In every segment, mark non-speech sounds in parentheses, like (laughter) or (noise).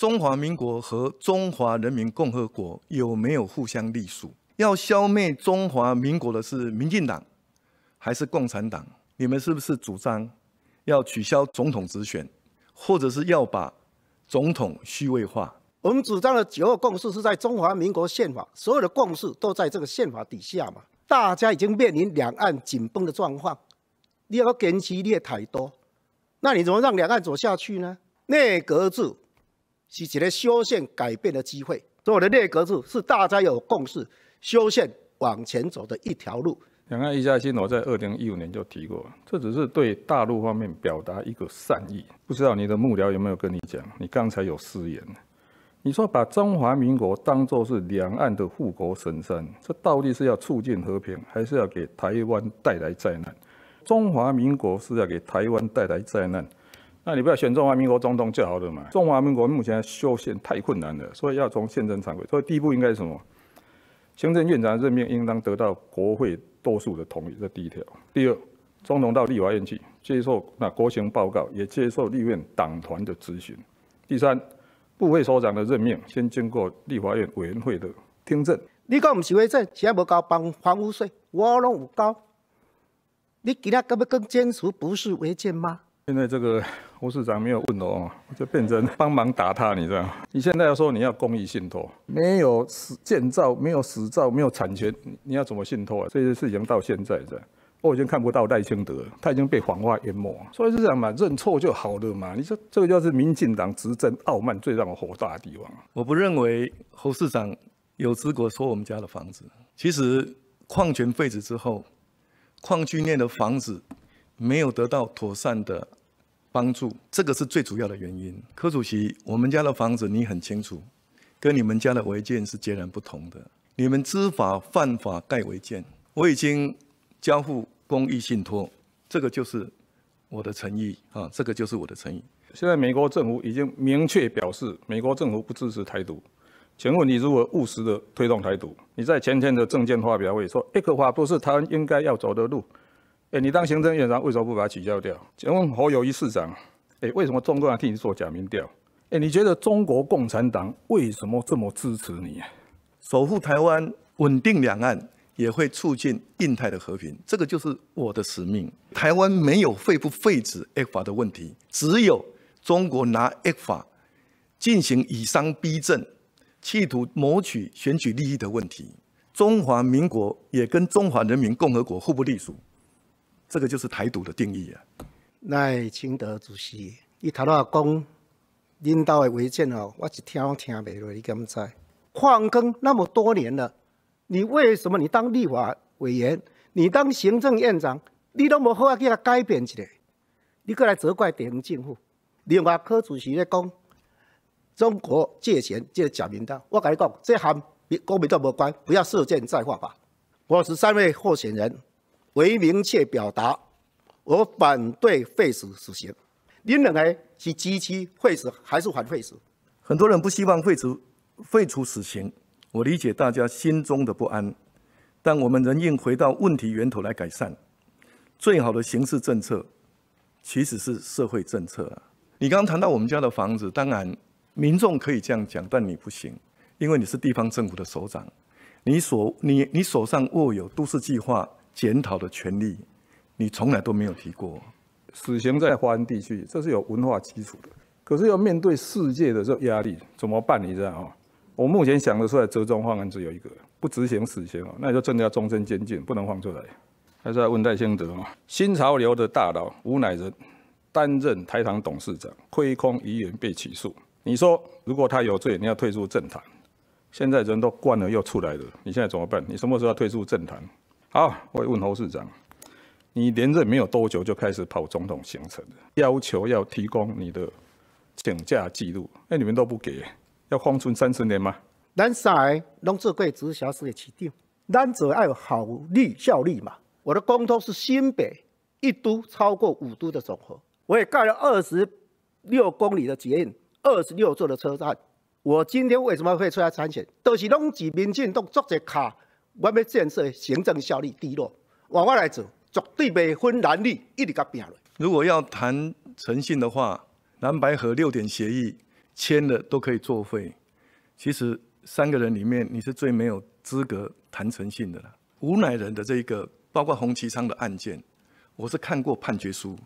中华民国和中华人民共和国有没有互相隶属？要消灭中华民国的是民进党还是共产党？你们是不是主张要取消总统直选，或者是要把总统虚位化？我们主张的九二共识是在中华民国宪法，所有的共识都在这个宪法底下嘛。大家已经面临两岸紧绷的状况，你要根基的太多，那你怎么让两岸走下去呢？内阁制。是一得修宪改变的机会，所以我的那个格子是大家有共识，修宪往前走的一条路。两岸一家亲，我在二零一五年就提过，这只是对大陆方面表达一个善意。不知道你的幕僚有没有跟你讲，你刚才有失言，你说把中华民国当做是两岸的护国神山，这到底是要促进和平，还是要给台湾带来灾难？中华民国是要给台湾带来灾难。那你不要选中华民国总统就好了嘛！中华民国目前修宪太困难了，所以要从宪政常规。所以第一步应该是什么？行政院长任命应当得到国会多数的同意，这第一条。第二，总统到立法院去接受那国情报告，也接受立院党团的咨询。第三，部会首长的任命先经过立法院委员会的听证。你讲不是违宪，现在无交房房屋税，我拢有交。你给他这要跟坚持不是违建吗？现在这个。侯市长没有问哦，就变成帮忙打他。你知道？你现在要说你要公益信托，没有实建造，没有实造，没有产权，你要怎么信托啊？这些事情到现在这样，我已经看不到赖清德，他已经被谎话淹没。所以是这样嘛，认错就好了嘛。你说这个就是民进党执政傲慢，最让我火大的地方。我不认为侯市长有资格说我们家的房子。其实矿权废止之后，矿区内的房子没有得到妥善的。帮助，这个是最主要的原因。柯主席，我们家的房子你很清楚，跟你们家的违建是截然不同的。你们知法犯法，盖违建，我已经交付公益信托，这个就是我的诚意啊，这个就是我的诚意。现在美国政府已经明确表示，美国政府不支持台独，请问你如何务实的推动台独？你在前天的政见发表会说，一个法不是台湾应该要走的路。哎，你当行政院长为什么不把它取消掉？请问侯友谊市长，哎，为什么中共人替你做假民调？哎，你觉得中国共产党为什么这么支持你？守护台湾、稳定两岸，也会促进印太的和平。这个就是我的使命。台湾没有废不废止 F 法的问题，只有中国拿 F 法进行以商逼政，企图谋取选举利益的问题。中华民国也跟中华人民共和国互不隶属。这个就是台独的定义啊！那清德主席，伊头来讲，领导的文件哦，我一听我听袂落，你讲在矿工那么多年了，你为什么你当立法委员，你当行政院长，你都无好啊给他改变一下？你过来责怪别人政府。另外柯主席咧讲，中国借钱借假名单，我甲你讲，这和国民党无关，不要设建在话吧。我是三位候选人。为明确表达我反对废除死刑，您认为是支持废死还是反废死？很多人不希望废除废除死刑，我理解大家心中的不安，但我们仍应回到问题源头来改善。最好的刑事政策其实是社会政策啊！你刚刚谈到我们家的房子，当然民众可以这样讲，但你不行，因为你是地方政府的首长，你所你你手上握有都市计划。检讨的权利，你从来都没有提过。死刑在华人地区，这是有文化基础的。可是要面对世界的这压力怎么办？你知道吗？我目前想的是在折中方案只有一个：不执行死刑啊，那就真的要终身监禁，不能放出来。还是要问戴兴德嘛？新潮流的大佬吴乃仁担任台糖董事长，亏空疑元被起诉。你说如果他有罪，你要退出政坛。现在人都惯了又出来了，你现在怎么办？你什么时候退出政坛？好，我问侯市长，你连任没有多久就开始跑总统行程，要求要提供你的请假记录，那你们都不给，要封存三十年吗？咱是拢是归直辖市的指定，咱只有好率效率嘛。我的公投是新北一都超过五都的总和，我也盖了二十六公里的捷运，二十六座的车站。我今天为什么会出来参选，都是拢是民进都做一卡。我们要建设行政效率低落，往外来走，绝对不分蓝绿，一直甲变如果要谈诚信的话，蓝白河六点协议签了都可以作废。其实三个人里面，你是最没有资格谈诚信的了。吴乃仁的这一个，包括洪其昌的案件，我是看过判决书，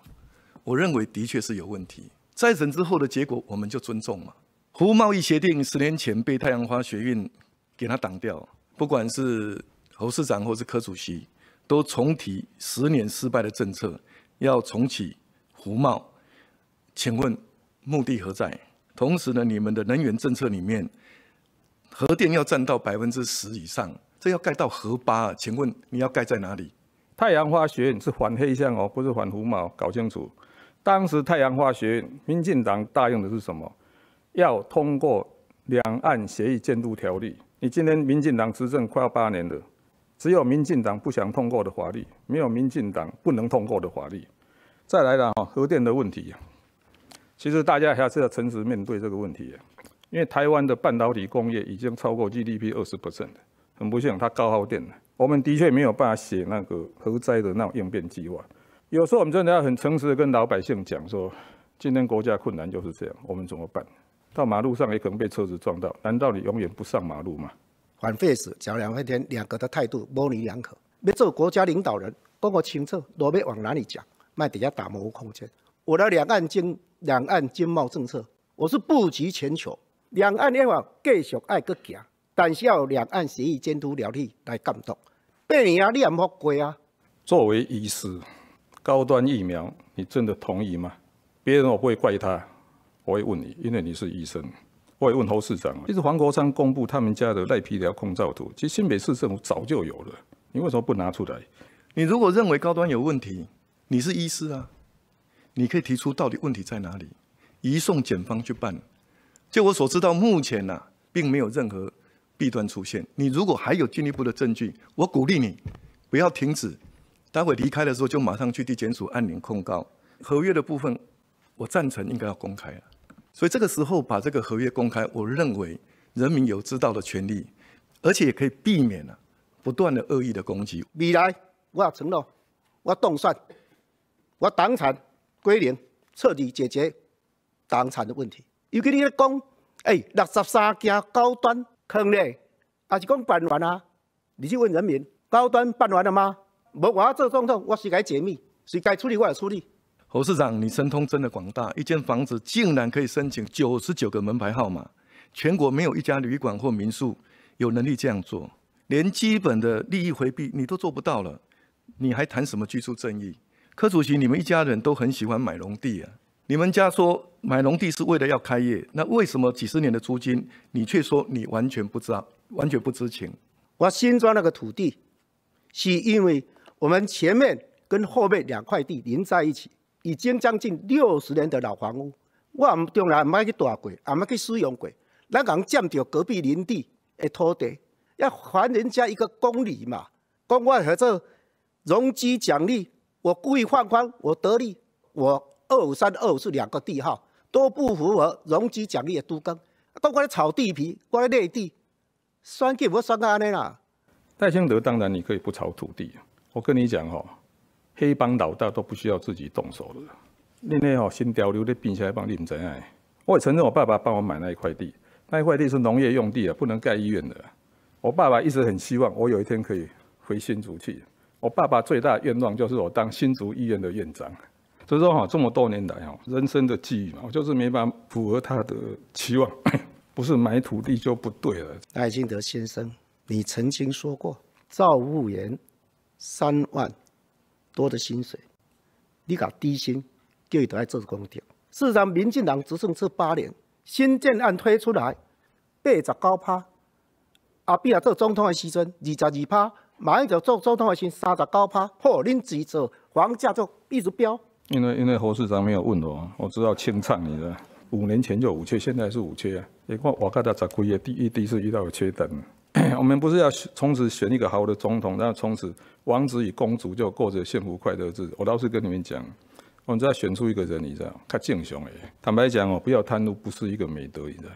我认为的确是有问题。再审之后的结果，我们就尊重嘛。胡贸易协定十年前被太阳花学运给他挡掉。不管是侯市长或是柯主席，都重提十年失败的政策，要重启福茂，请问目的何在？同时呢，你们的能源政策里面，核电要占到百分之十以上，这要盖到核八啊？请问你要盖在哪里？太阳花学院是反黑箱哦，不是反福茂，搞清楚。当时太阳花学院民进党答应的是什么？要通过两岸协议监督条例。你今天民进党执政快要八年了，只有民进党不想通过的法律，没有民进党不能通过的法律。再来了哈，核电的问题，其实大家还是要诚实面对这个问题，因为台湾的半导体工业已经超过 GDP 二十的，很不幸它高耗电我们的确没有办法写那个核灾的那种应变计划。有时候我们真的要很诚实的跟老百姓讲说，今天国家困难就是这样，我们怎么办？到马路上也可能被车子撞到，难道你永远不上马路吗？反 face 讲两天，两个的态度模棱两可。要做国家领导人，跟我清楚，罗要往哪里讲？卖底下打磨空间。我的两岸经两岸经贸政策，我是布局全球。两岸的话，继续爱搁行，但是要两岸协议监督条例来监督。八年啊，你也莫过啊。作为医师，高端疫苗，你真的同意吗？别人我不会怪他。我会问你，因为你是医生。我会问侯市长，其实黄国昌公布他们家的赖皮条控告图，其实新北市政府早就有了，你为什么不拿出来？你如果认为高端有问题，你是医师啊，你可以提出到底问题在哪里，移送检方去办。就我所知道，目前呐，并没有任何弊端出现。你如果还有进一步的证据，我鼓励你不要停止，待会离开的时候就马上去地检署按领控告。合约的部分，我赞成应该要公开了。所以这个时候把这个合约公开，我认为人民有知道的权利，而且也可以避免了不断的恶意的攻击。未来我要承诺，我动算，我党产归零，彻底解决党产的问题。尤其你讲，哎，六十三件高端坑裂还是讲办完啊？你去问人民，高端办完了吗？无，我做总统，我是该解密，是该处理，我就处理。侯市长，你神通真的广大，一间房子竟然可以申请九十九个门牌号码，全国没有一家旅馆或民宿有能力这样做，连基本的利益回避你都做不到了，你还谈什么居住正义？柯主席，你们一家人都很喜欢买农地啊？你们家说买农地是为了要开业，那为什么几十年的租金你却说你完全不知道、完全不知情？我新装那个土地，是因为我们前面跟后面两块地连在一起。已经将近六十年的老房屋，我唔从来唔爱去住过，也唔去使用过。那个人占着隔壁林地的土地，要还人家一个公理嘛？公外合作容积奖励，我故意放宽，我得利。我二五三二五是两个地号，都不符合容积奖励的都跟。都过来炒地皮，我来内地，算计我算安尼啦。戴兴德，当然你可以不炒土地，我跟你讲吼。黑帮老大都不需要自己动手了。另外哦，新竹流的兵起来帮你怎样？我承认我爸爸帮我买那一块地，那一块地是农业用地啊，不能盖医院的。我爸爸一直很希望我有一天可以回新竹去。我爸爸最大的愿望就是我当新竹医院的院长。所以说哈，这么多年来哈，人生的际遇嘛，我就是没办法符合他的期望。(coughs) 不是买土地就不对了。赖清德先生，你曾经说过，造物园三万。多的薪水，你搞低薪，叫伊都爱做工程。事实上，民进党执政这八年，新建案推出来八十九趴，阿比阿做总统的时阵二十二趴，马英九做总统的薪三十九趴，破零指者房价就一直飙。因为因为侯市长没有问哦，我知道清唱你的。五年前就五缺，现在是五缺，你看我看到十几的，第一第一次遇到缺等。(clears throat) 我们不是要从此选一个好的总统，然后从此王子与公主就过着幸福快乐日子。我倒是跟你们讲，我们只要选出一个人，你知道，较正常诶。坦白讲哦，不要贪污，不是一个美德，你知道，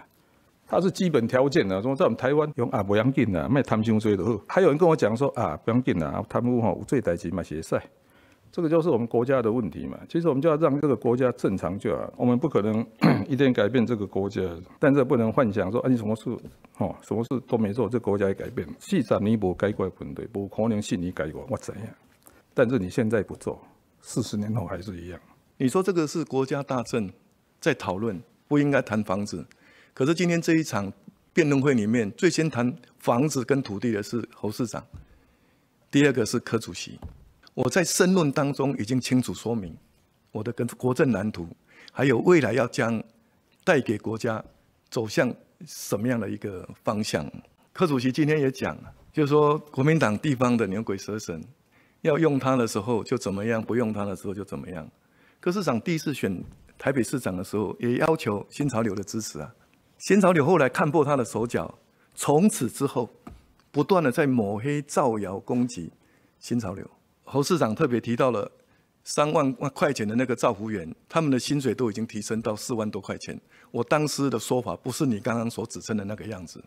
它是基本条件啊，说在我们台湾，用啊，不要紧啊，卖贪心最多。还有人跟我讲说啊，不用紧的，贪污吼有罪代志嘛，些塞。这个就是我们国家的问题嘛。其实我们就要让这个国家正常就好。我们不可能 (clears throat) 一定改变这个国家，但是不能幻想说，啊，你什么事，哦，什么事都没做，这国家也改变。市长你无改过本对，不可能信你改过我怎样？但是你现在不做，四十年后还是一样。你说这个是国家大政在讨论，不应该谈房子。可是今天这一场辩论会里面，最先谈房子跟土地的是侯市长，第二个是柯主席。我在申论当中已经清楚说明我的跟国政蓝图，还有未来要将带给国家走向什么样的一个方向。柯主席今天也讲，就是说国民党地方的牛鬼蛇神，要用他的时候就怎么样，不用他的时候就怎么样。柯市长第一次选台北市长的时候，也要求新潮流的支持啊，新潮流后来看破他的手脚，从此之后不断的在抹黑、造谣、攻击新潮流。侯市长特别提到了三万块钱的那个造福员，他们的薪水都已经提升到四万多块钱。我当时的说法不是你刚刚所指称的那个样子。